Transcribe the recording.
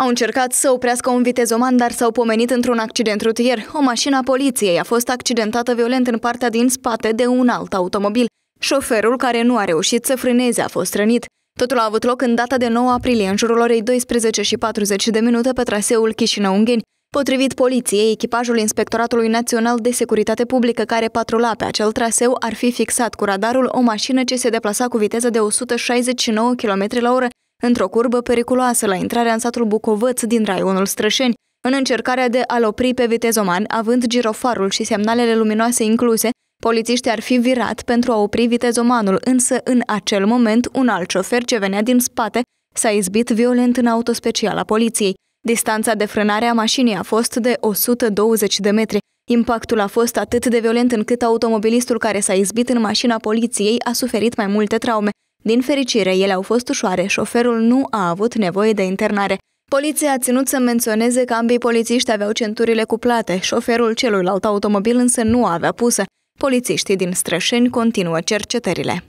Au încercat să oprească un vitezoman, dar s-au pomenit într-un accident rutier. O mașină a poliției a fost accidentată violent în partea din spate de un alt automobil. Șoferul, care nu a reușit să frâneze, a fost rănit. Totul a avut loc în data de 9 aprilie, în jurul orei 12 și 40 de minute, pe traseul Chișinău-Ungheni. Potrivit poliției, echipajul Inspectoratului Național de Securitate Publică care patrula pe acel traseu ar fi fixat cu radarul o mașină ce se deplasa cu viteză de 169 km la oră într-o curbă periculoasă la intrarea în satul Bucovăț din raionul Strășeni, în încercarea de a-l opri pe vitezoman, având girofarul și semnalele luminoase incluse, polițiștii ar fi virat pentru a opri vitezomanul, însă în acel moment un alt șofer ce venea din spate s-a izbit violent în auto special a poliției. Distanța de frânare a mașinii a fost de 120 de metri. Impactul a fost atât de violent încât automobilistul care s-a izbit în mașina poliției a suferit mai multe traume. Din fericire, ele au fost ușoare, șoferul nu a avut nevoie de internare. Poliția a ținut să menționeze că ambii polițiști aveau centurile cuplate, șoferul celuilalt automobil însă nu avea pusă. Polițiștii din Strășeni continuă cercetările.